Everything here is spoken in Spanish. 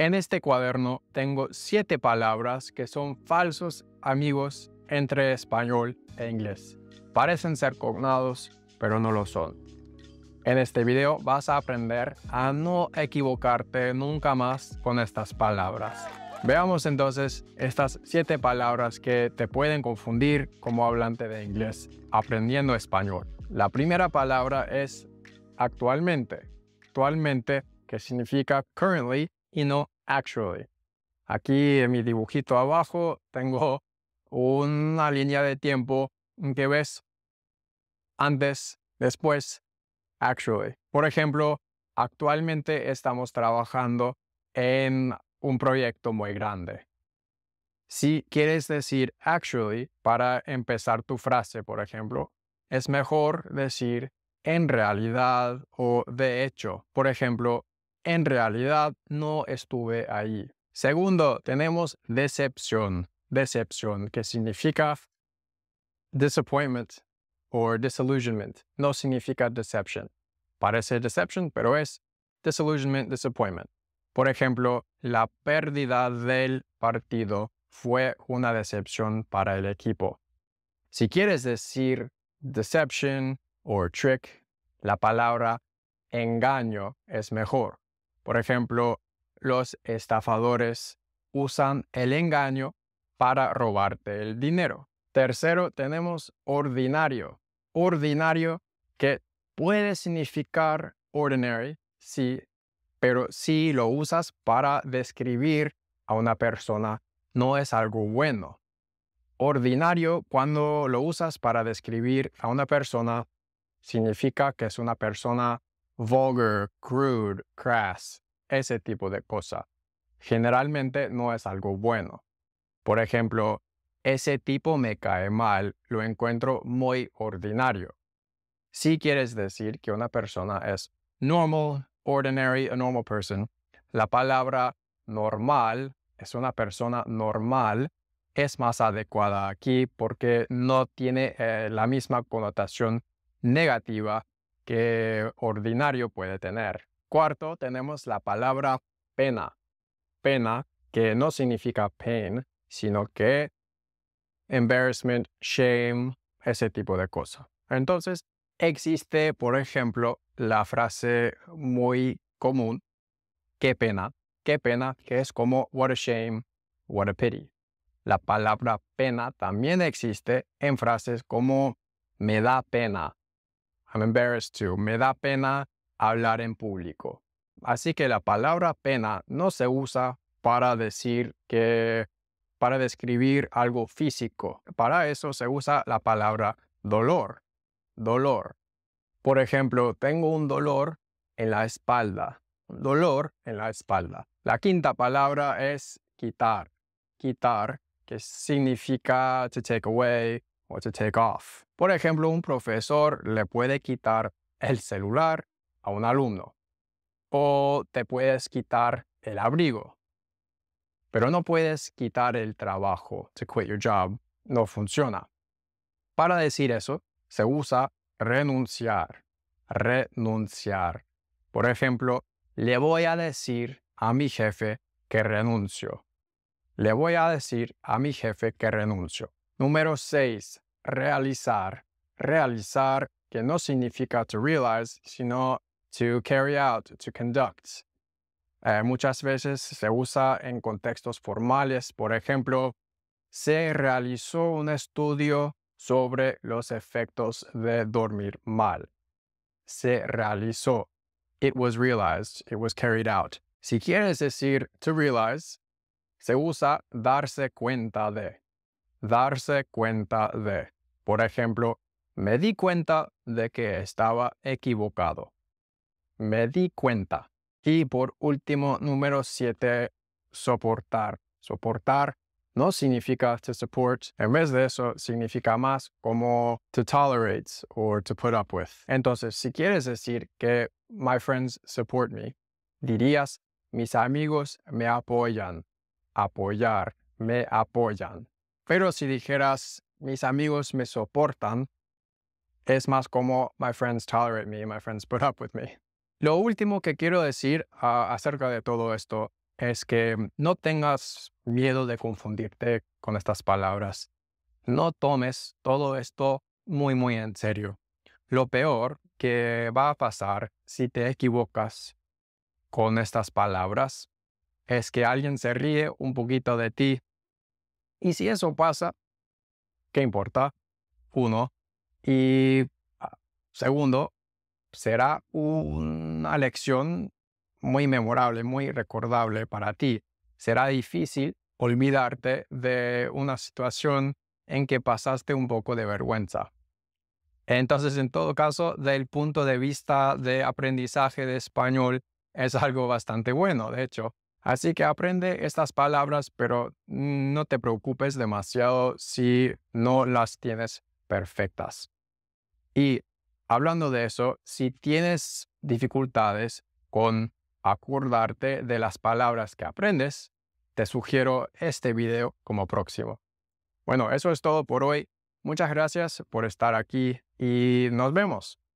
En este cuaderno tengo siete palabras que son falsos amigos entre español e inglés. Parecen ser cognados, pero no lo son. En este video vas a aprender a no equivocarte nunca más con estas palabras. Veamos entonces estas siete palabras que te pueden confundir como hablante de inglés aprendiendo español. La primera palabra es actualmente. Actualmente, que significa currently, y no actually. Aquí en mi dibujito abajo tengo una línea de tiempo que ves antes, después, actually. Por ejemplo, actualmente estamos trabajando en un proyecto muy grande. Si quieres decir actually para empezar tu frase, por ejemplo, es mejor decir en realidad o de hecho. Por ejemplo, en realidad no estuve ahí. Segundo, tenemos decepción. Decepción, que significa disappointment or disillusionment. No significa deception. Parece deception, pero es disillusionment, disappointment. Por ejemplo, la pérdida del partido fue una decepción para el equipo. Si quieres decir deception o trick, la palabra engaño es mejor. Por ejemplo, los estafadores usan el engaño para robarte el dinero. Tercero, tenemos ordinario. Ordinario que puede significar ordinary, sí, pero si lo usas para describir a una persona, no es algo bueno. Ordinario, cuando lo usas para describir a una persona, significa que es una persona vulgar, crude, crass, ese tipo de cosa Generalmente no es algo bueno. Por ejemplo, ese tipo me cae mal, lo encuentro muy ordinario. Si quieres decir que una persona es normal, ordinary, a normal person, la palabra normal es una persona normal es más adecuada aquí porque no tiene eh, la misma connotación negativa que ordinario puede tener. Cuarto, tenemos la palabra pena. Pena, que no significa pain, sino que embarrassment, shame, ese tipo de cosa. Entonces, existe, por ejemplo, la frase muy común, qué pena, qué pena, que es como what a shame, what a pity. La palabra pena también existe en frases como me da pena, I'm embarrassed to. Me da pena hablar en público. Así que la palabra pena no se usa para decir que, para describir algo físico. Para eso se usa la palabra dolor. Dolor. Por ejemplo, tengo un dolor en la espalda. Dolor en la espalda. La quinta palabra es quitar. Quitar, que significa to take away, take off. Por ejemplo, un profesor le puede quitar el celular a un alumno o te puedes quitar el abrigo, pero no puedes quitar el trabajo. To quit your job no funciona. Para decir eso, se usa renunciar. Renunciar. Por ejemplo, le voy a decir a mi jefe que renuncio. Le voy a decir a mi jefe que renuncio. Número 6. Realizar. Realizar, que no significa to realize, sino to carry out, to conduct. Eh, muchas veces se usa en contextos formales, por ejemplo, se realizó un estudio sobre los efectos de dormir mal. Se realizó. It was realized. It was carried out. Si quieres decir to realize, se usa darse cuenta de darse cuenta de. Por ejemplo, me di cuenta de que estaba equivocado. Me di cuenta. Y por último, número 7, soportar. Soportar no significa to support, en vez de eso significa más como to tolerate or to put up with. Entonces, si quieres decir que my friends support me, dirías mis amigos me apoyan, apoyar, me apoyan. Pero si dijeras, mis amigos me soportan, es más como my friends tolerate me, my friends put up with me. Lo último que quiero decir ah, acerca de todo esto es que mm, no tengas miedo de confundirte con estas palabras. No tomes todo esto muy, muy en serio. Lo peor que va a pasar si te equivocas con estas palabras es que alguien se ríe un poquito de ti y si eso pasa, ¿qué importa? Uno. Y ah, segundo, será una lección muy memorable, muy recordable para ti. Será difícil olvidarte de una situación en que pasaste un poco de vergüenza. Entonces, en todo caso, del punto de vista de aprendizaje de español, es algo bastante bueno, de hecho, Así que aprende estas palabras, pero no te preocupes demasiado si no las tienes perfectas. Y hablando de eso, si tienes dificultades con acordarte de las palabras que aprendes, te sugiero este video como próximo. Bueno, eso es todo por hoy. Muchas gracias por estar aquí y nos vemos.